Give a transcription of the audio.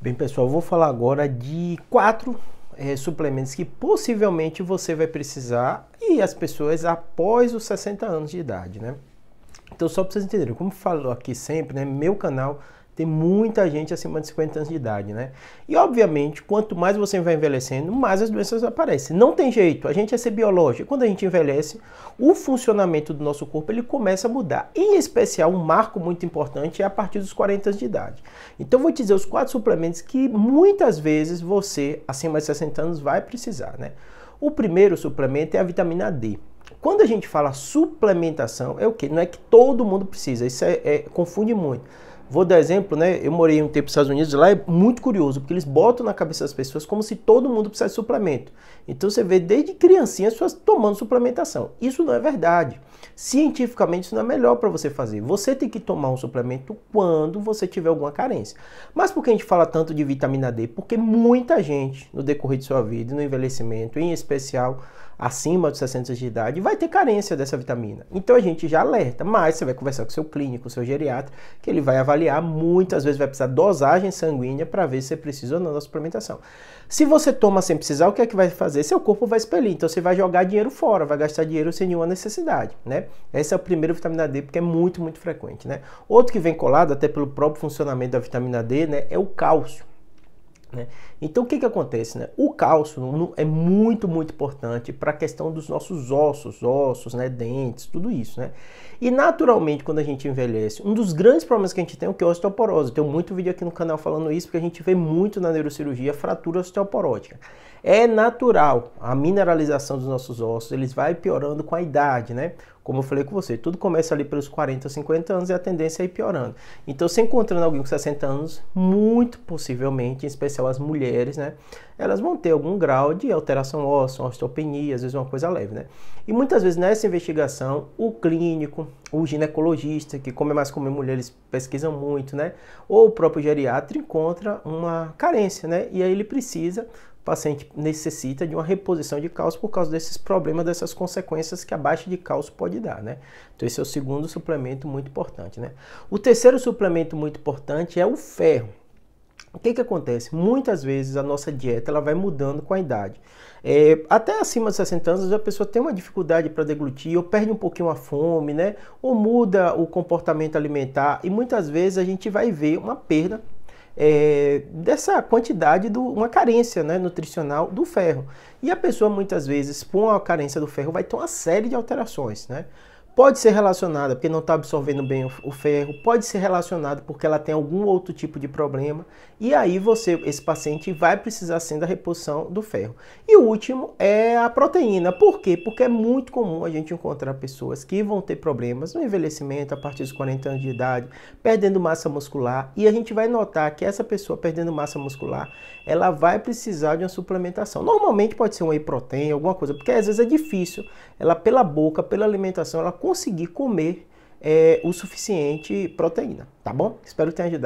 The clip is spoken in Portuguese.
Bem, pessoal, vou falar agora de quatro é, suplementos que possivelmente você vai precisar e as pessoas após os 60 anos de idade, né? Então, só para vocês entenderem, como falo aqui sempre, né, meu canal tem muita gente acima de 50 anos de idade, né? E obviamente, quanto mais você vai envelhecendo, mais as doenças aparecem. Não tem jeito, a gente é ser biológico. Quando a gente envelhece, o funcionamento do nosso corpo ele começa a mudar. Em especial, um marco muito importante é a partir dos 40 anos de idade. Então, vou te dizer os quatro suplementos que muitas vezes você, acima de 60 anos, vai precisar, né? O primeiro suplemento é a vitamina D. Quando a gente fala suplementação, é o que? Não é que todo mundo precisa, isso é, é, confunde muito. Vou dar exemplo, né? Eu morei um tempo nos Estados Unidos, lá é muito curioso, porque eles botam na cabeça das pessoas como se todo mundo precisasse de suplemento. Então você vê desde criancinha as pessoas tomando suplementação. Isso não é verdade. Cientificamente isso não é melhor para você fazer. Você tem que tomar um suplemento quando você tiver alguma carência. Mas por que a gente fala tanto de vitamina D? Porque muita gente no decorrer de sua vida, no envelhecimento, em especial acima dos 60 anos de idade, vai ter carência dessa vitamina. Então a gente já alerta, mas você vai conversar com seu clínico, seu geriatra, que ele vai avaliar avaliar, muitas vezes vai precisar dosagem sanguínea para ver se você precisa ou não da suplementação. Se você toma sem precisar, o que é que vai fazer? Seu corpo vai expelir, então você vai jogar dinheiro fora, vai gastar dinheiro sem nenhuma necessidade, né? Esse é o primeiro vitamina D, porque é muito, muito frequente, né? Outro que vem colado, até pelo próprio funcionamento da vitamina D, né, é o cálcio. Né? Então o que, que acontece? Né? O cálcio é muito, muito importante para a questão dos nossos ossos, ossos, né? dentes, tudo isso. Né? E naturalmente, quando a gente envelhece, um dos grandes problemas que a gente tem é o que é osteoporose. Tem muito vídeo aqui no canal falando isso, porque a gente vê muito na neurocirurgia fratura osteoporótica. É natural, a mineralização dos nossos ossos, eles vai piorando com a idade, né? Como eu falei com você, tudo começa ali pelos 40, 50 anos e a tendência é ir piorando. Então, se encontrando alguém com 60 anos, muito possivelmente, em especial as mulheres, né? elas vão ter algum grau de alteração óssea, osteopenia, às vezes uma coisa leve, né? E muitas vezes nessa investigação, o clínico, o ginecologista, que como é mais comum mulher, eles pesquisam muito, né? Ou o próprio geriatra encontra uma carência, né? E aí ele precisa o paciente necessita de uma reposição de cálcio por causa desses problemas, dessas consequências que a baixa de cálcio pode dar, né? Então esse é o segundo suplemento muito importante, né? O terceiro suplemento muito importante é o ferro. O que, que acontece? Muitas vezes a nossa dieta ela vai mudando com a idade. É, até acima de 60 anos a pessoa tem uma dificuldade para deglutir, ou perde um pouquinho a fome, né? Ou muda o comportamento alimentar e muitas vezes a gente vai ver uma perda é, dessa quantidade, do, uma carência né, nutricional do ferro. E a pessoa muitas vezes, com a carência do ferro, vai ter uma série de alterações, né? Pode ser relacionada porque não está absorvendo bem o ferro, pode ser relacionada porque ela tem algum outro tipo de problema, e aí você, esse paciente vai precisar sim da reposição do ferro. E o último é a proteína. Por quê? Porque é muito comum a gente encontrar pessoas que vão ter problemas no envelhecimento a partir dos 40 anos de idade, perdendo massa muscular, e a gente vai notar que essa pessoa perdendo massa muscular, ela vai precisar de uma suplementação. Normalmente pode ser um whey protein, alguma coisa, porque às vezes é difícil. Ela pela boca, pela alimentação, ela conseguir comer é, o suficiente proteína, tá bom? Espero que tenha ajudado.